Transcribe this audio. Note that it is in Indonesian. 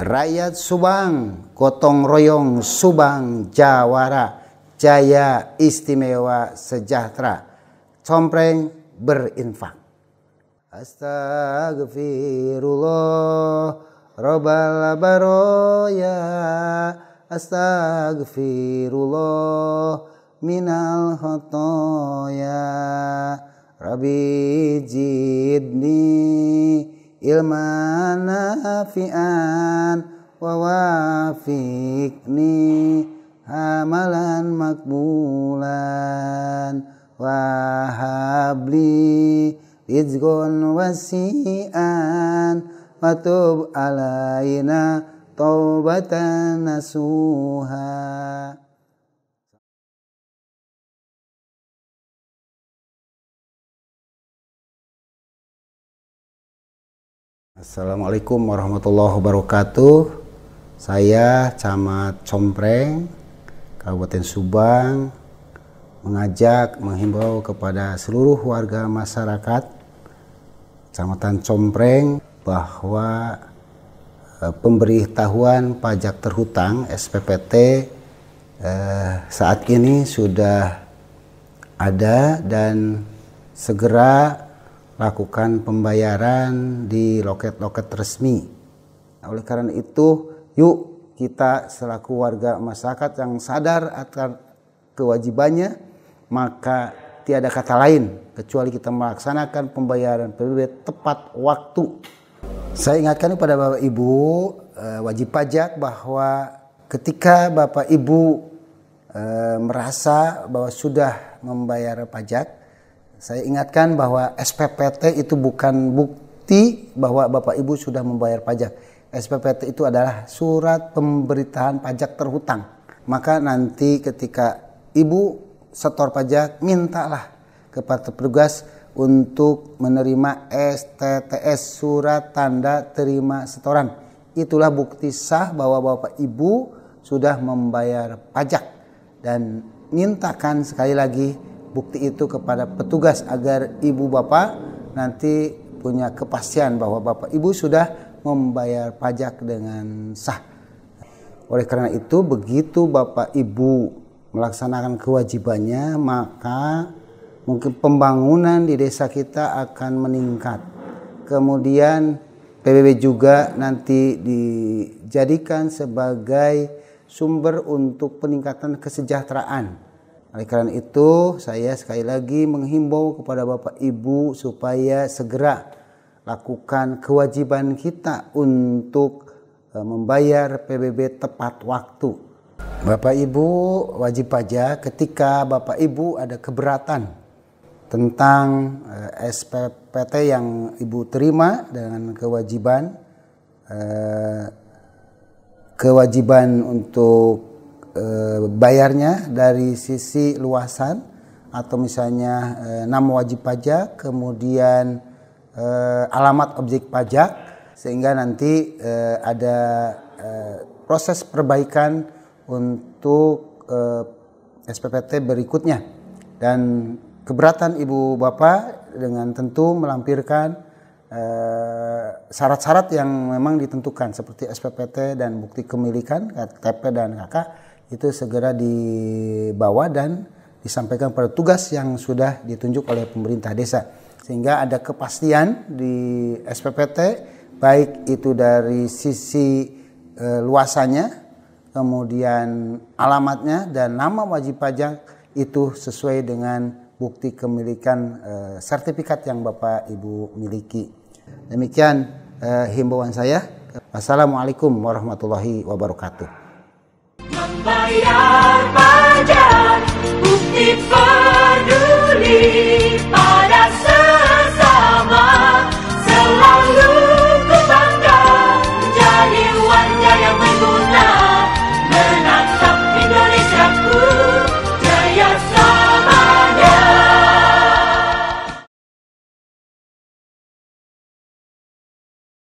rakyat Subang, gotong royong Subang Jawara, jaya istimewa sejahtera, compreng berinfak. Astagfirullah Robbal baroya Astagfirullah Minal khotoya Rabbi jidni ilman nafi'an wa wafiqni amalan makbulan wa habli wasi'an wa tub alaina taubatan nasuha Assalamualaikum warahmatullahi wabarakatuh. Saya Camat Compreng, Kabupaten Subang, mengajak, menghimbau kepada seluruh warga masyarakat Kecamatan Compreng bahwa e, pemberitahuan pajak terhutang SPPT eh, saat ini sudah ada dan segera lakukan pembayaran di loket-loket resmi. Nah, oleh karena itu, yuk kita selaku warga masyarakat yang sadar akan kewajibannya, maka tiada kata lain kecuali kita melaksanakan pembayaran PBB tepat waktu. Saya ingatkan kepada Bapak Ibu eh, wajib pajak bahwa ketika Bapak Ibu eh, merasa bahwa sudah membayar pajak saya ingatkan bahwa SPPT itu bukan bukti bahwa Bapak Ibu sudah membayar pajak. SPPT itu adalah surat pemberitahuan pajak terhutang. Maka nanti ketika Ibu setor pajak, mintalah kepada petugas untuk menerima STTS surat tanda terima setoran. Itulah bukti sah bahwa Bapak Ibu sudah membayar pajak dan mintakan sekali lagi bukti itu kepada petugas agar ibu bapak nanti punya kepastian bahwa bapak ibu sudah membayar pajak dengan sah. Oleh karena itu begitu bapak ibu melaksanakan kewajibannya maka mungkin pembangunan di desa kita akan meningkat. Kemudian PBB juga nanti dijadikan sebagai sumber untuk peningkatan kesejahteraan oleh karena itu, saya sekali lagi menghimbau kepada Bapak Ibu supaya segera lakukan kewajiban kita untuk e, membayar PBB tepat waktu. Bapak Ibu wajib pajak ketika Bapak Ibu ada keberatan tentang e, SPPT yang Ibu terima dengan kewajiban e, kewajiban untuk Eh, bayarnya dari sisi luasan atau misalnya e, eh, nama wajib pajak, kemudian e, alamat objek pajak, sehingga nanti e, ada e, proses perbaikan untuk e, SPPT berikutnya. Dan keberatan ibu bapak dengan tentu melampirkan syarat-syarat yang memang ditentukan seperti SPPT dan bukti kemilikan KTP dan KK itu segera dibawa dan disampaikan pada tugas yang sudah ditunjuk oleh pemerintah desa sehingga ada kepastian di SPPT baik itu dari sisi e, luasannya kemudian alamatnya dan nama wajib pajak itu sesuai dengan bukti kemilikan e, sertifikat yang Bapak Ibu miliki demikian e, himbauan saya assalamualaikum warahmatullahi wabarakatuh Bayar pajak bukti peduli pajak.